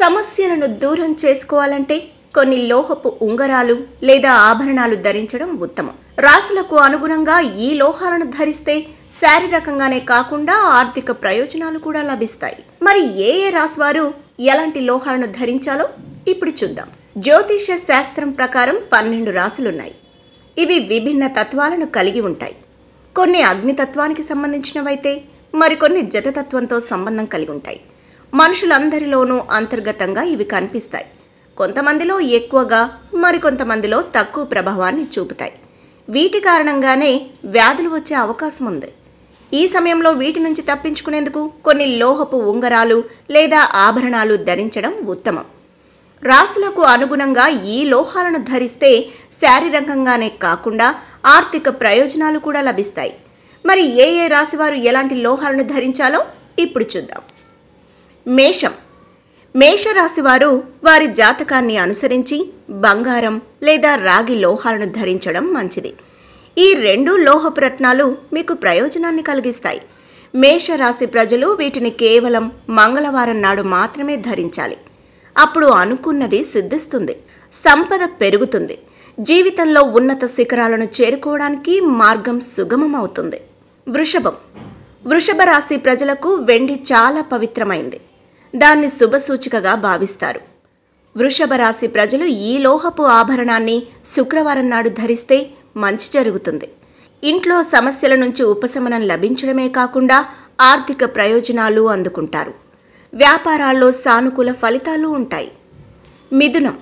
సమస్యలను దూరం చేసుకోవాలంటే కొన్ని లోహపు ఉంగరాలు లేదా ఆభరణాలు ధరించడం ఉత్తమం రాసులకు అనుగుణంగా ఈ లోహాలను ధరిస్తే శారీరకంగానే కాకుండా ఆర్థిక ప్రయోజనాలు కూడా లభిస్తాయి మరి ఏ ఏ వారు ఎలాంటి లోహాలను ధరించాలో ఇప్పుడు చూద్దాం జ్యోతిష శాస్త్రం ప్రకారం పన్నెండు రాసులున్నాయి ఇవి విభిన్న తత్వాలను కలిగి ఉంటాయి కొన్ని అగ్నితత్వానికి సంబంధించినవైతే మరికొన్ని జతతత్వంతో సంబంధం కలిగి ఉంటాయి మనుషులందరిలోనూ అంతర్గతంగా ఇవి కనిపిస్తాయి కొంతమందిలో ఎక్కువగా మరికొంతమందిలో తక్కువ ప్రభావాన్ని చూపుతాయి వీటి కారణంగానే వ్యాధులు వచ్చే అవకాశం ఉంది ఈ సమయంలో వీటి నుంచి తప్పించుకునేందుకు కొన్ని లోహపు ఉంగరాలు లేదా ఆభరణాలు ధరించడం ఉత్తమం రాసులకు అనుగుణంగా ఈ లోహాలను ధరిస్తే శారీరకంగానే కాకుండా ఆర్థిక ప్రయోజనాలు కూడా లభిస్తాయి మరి ఏ ఏ రాశివారు ఎలాంటి లోహాలను ధరించాలో ఇప్పుడు చూద్దాం మేషం మేషరాశి వారు వారి జాతకాన్ని అనుసరించి బంగారం లేదా రాగి లోహాలను ధరించడం మంచిది ఈ రెండు లోహపు మీకు ప్రయోజనాన్ని కలిగిస్తాయి మేషరాశి ప్రజలు వీటిని కేవలం మంగళవారం నాడు మాత్రమే ధరించాలి అప్పుడు అనుకున్నది సిద్ధిస్తుంది సంపద పెరుగుతుంది జీవితంలో ఉన్నత శిఖరాలను చేరుకోవడానికి మార్గం సుగమం అవుతుంది వృషభం వృషభ రాశి ప్రజలకు వెండి చాలా పవిత్రమైంది దాన్ని శుభసూచికగా భావిస్తారు వృషభ రాశి ప్రజలు ఈ లోహపు ఆభరణాన్ని శుక్రవారం నాడు ధరిస్తే మంచి జరుగుతుంది ఇంట్లో సమస్యల నుంచి ఉపశమనం లభించడమే కాకుండా ఆర్థిక ప్రయోజనాలు అందుకుంటారు వ్యాపారాల్లో సానుకూల ఫలితాలు ఉంటాయి మిథునం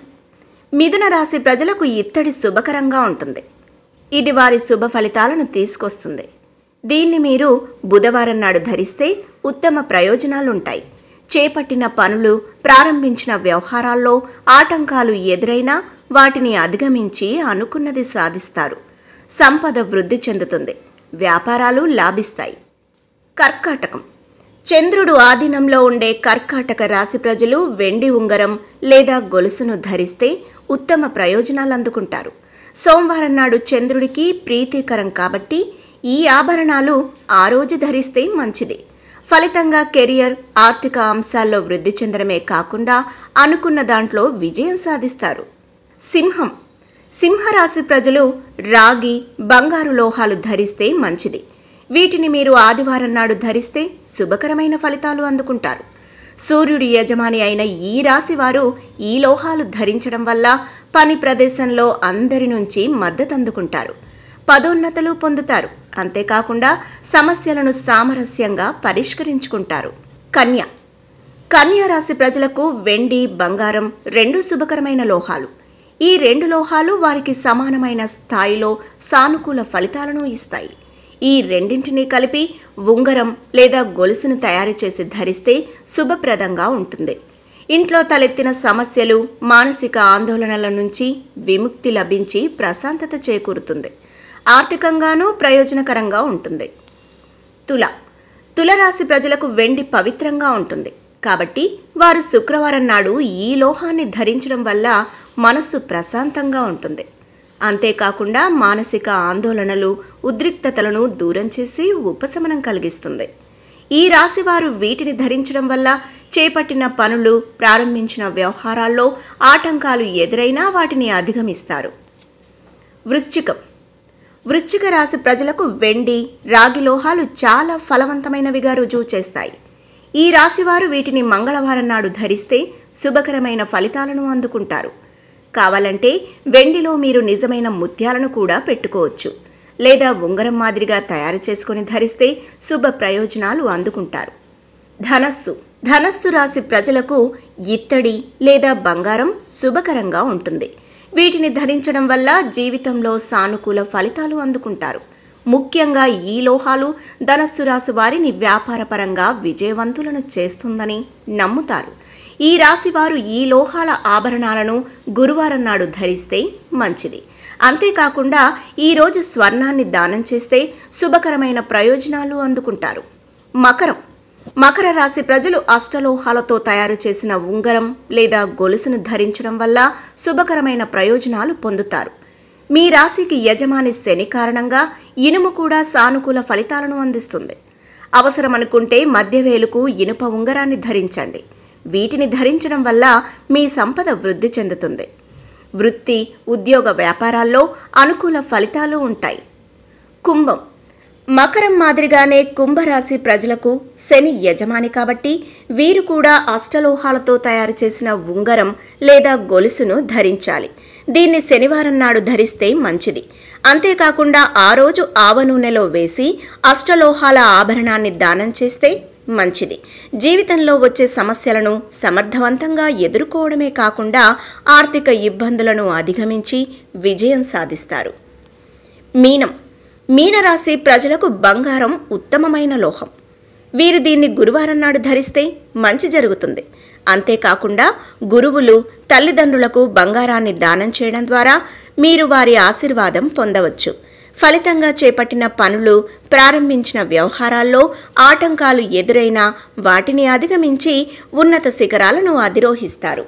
మిథున రాశి ప్రజలకు ఇత్తడి శుభకరంగా ఉంటుంది ఇది వారి శుభ ఫలితాలను తీసుకొస్తుంది దీన్ని మీరు బుధవారం నాడు ధరిస్తే ఉత్తమ ప్రయోజనాలుంటాయి చేపట్టిన పనులు ప్రారంభించిన వ్యవహారాల్లో ఆటంకాలు ఎదురైనా వాటిని అధిగమించి అనుకున్నది సాధిస్తారు సంపద వృద్ధి చెందుతుంది వ్యాపారాలు లాభిస్తాయి కర్కాటకం చంద్రుడు ఆధీనంలో ఉండే కర్కాటక రాశి ప్రజలు వెండి ఉంగరం లేదా గొలుసును ధరిస్తే ఉత్తమ ప్రయోజనాలు అందుకుంటారు సోమవారం నాడు చంద్రుడికి ప్రీతికరం కాబట్టి ఈ ఆభరణాలు ఆ రోజు ధరిస్తే మంచిది ఫలితంగా కెరియర్ ఆర్థిక అంశాల్లో వృద్ధి చెందడమే కాకుండా అనుకున్న దాంట్లో విజయం సాధిస్తారు సింహం సింహరాశి ప్రజలు రాగి బంగారు లోహాలు ధరిస్తే మంచిది వీటిని మీరు ఆదివారం నాడు ధరిస్తే శుభకరమైన ఫలితాలు అందుకుంటారు సూర్యుడి యజమాని అయిన ఈ రాశి వారు ఈ లోహాలు ధరించడం వల్ల పని ప్రదేశంలో అందరి నుంచి మద్దతు అందుకుంటారు పదోన్నతలు పొందుతారు అంతేకాకుండా సమస్యలను సామరస్యంగా పరిష్కరించుకుంటారు కన్య కన్య రాశి ప్రజలకు వెండి బంగారం రెండు శుభకరమైన లోహాలు ఈ రెండు లోహాలు వారికి సమానమైన స్థాయిలో సానుకూల ఫలితాలను ఇస్తాయి ఈ రెండింటినీ కలిపి ఉంగరం లేదా గొలుసును తయారు చేసి ధరిస్తే శుభప్రదంగా ఉంటుంది ఇంట్లో తలెత్తిన సమస్యలు మానసిక ఆందోళనల నుంచి విముక్తి లభించి ప్రశాంతత చేకూరుతుంది ఆర్థికంగానూ ప్రయోజనకరంగా ఉంటుంది తుల తులరాశి ప్రజలకు వెండి పవిత్రంగా ఉంటుంది కాబట్టి వారు శుక్రవారం నాడు ఈ లోహాన్ని ధరించడం వల్ల మనస్సు ప్రశాంతంగా ఉంటుంది అంతేకాకుండా మానసిక ఆందోళనలు ఉద్రిక్తతలను దూరం చేసి ఉపశమనం కలిగిస్తుంది ఈ రాశి వారు వీటిని ధరించడం వల్ల చేపట్టిన పనులు ప్రారంభించిన వ్యవహారాల్లో ఆటంకాలు ఎదురైనా వాటిని అధిగమిస్తారు వృశ్చికం వృశ్చిక రాశి ప్రజలకు వెండి రాగి లోహాలు చాలా ఫలవంతమైనవిగా రుజువు చేస్తాయి ఈ రాశివారు వీటిని మంగళవారం నాడు ధరిస్తే శుభకరమైన ఫలితాలను అందుకుంటారు కావాలంటే వెండిలో మీరు నిజమైన ముత్యాలను కూడా పెట్టుకోవచ్చు లేదా ఉంగరం మాదిరిగా తయారు చేసుకుని ధరిస్తే శుభ ప్రయోజనాలు అందుకుంటారు ధనస్సు ధనస్సు రాశి ప్రజలకు ఇత్తడి లేదా బంగారం శుభకరంగా ఉంటుంది వీటిని ధరించడం వల్ల జీవితంలో సానుకూల ఫలితాలు అందుకుంటారు ముఖ్యంగా ఈ లోహాలు ధనస్సు రాశి వారిని వ్యాపారపరంగా విజయవంతులను చేస్తుందని నమ్ముతారు ఈ రాశివారు ఈ లోహాల ఆభరణాలను గురువారం నాడు ధరిస్తే మంచిది అంతేకాకుండా ఈరోజు స్వర్ణాన్ని దానం చేస్తే శుభకరమైన ప్రయోజనాలు అందుకుంటారు మకరం మకర రాశి ప్రజలు అష్టలోహాలతో తయారు చేసిన ఉంగరం లేదా గొలుసును ధరించడం వల్ల శుభకరమైన ప్రయోజనాలు పొందుతారు మీ రాశికి యజమాని శని కారణంగా ఇనుము కూడా సానుకూల ఫలితాలను అందిస్తుంది అవసరమనుకుంటే మధ్యవేలుకు ఇనుప ఉంగరాన్ని ధరించండి వీటిని ధరించడం వల్ల మీ సంపద వృద్ధి చెందుతుంది వృత్తి ఉద్యోగ వ్యాపారాల్లో అనుకూల ఫలితాలు ఉంటాయి కుంభం మకరం మాదిరిగానే కుంభరాశి ప్రజలకు శని యజమాని కాబట్టి వీరు కూడా అష్టలోహాలతో తయారు చేసిన ఉంగరం లేదా గొలుసును ధరించాలి దీన్ని శనివారం నాడు ధరిస్తే మంచిది అంతేకాకుండా ఆ రోజు ఆవ నూనెలో వేసి అష్టలోహాల ఆభరణాన్ని దానం చేస్తే మంచిది జీవితంలో వచ్చే సమస్యలను సమర్థవంతంగా ఎదుర్కోవడమే కాకుండా ఆర్థిక ఇబ్బందులను అధిగమించి విజయం సాధిస్తారు మీనం మీనరాశి ప్రజలకు బంగారం ఉత్తమమైన లోహం వీరు దీన్ని గురువారం నాడు ధరిస్తే మంచి జరుగుతుంది అంతేకాకుండా గురువులు తల్లిదండ్రులకు బంగారాన్ని దానం చేయడం ద్వారా మీరు వారి ఆశీర్వాదం పొందవచ్చు ఫలితంగా చేపట్టిన పనులు ప్రారంభించిన వ్యవహారాల్లో ఆటంకాలు ఎదురైనా వాటిని అధిగమించి ఉన్నత శిఖరాలను అధిరోహిస్తారు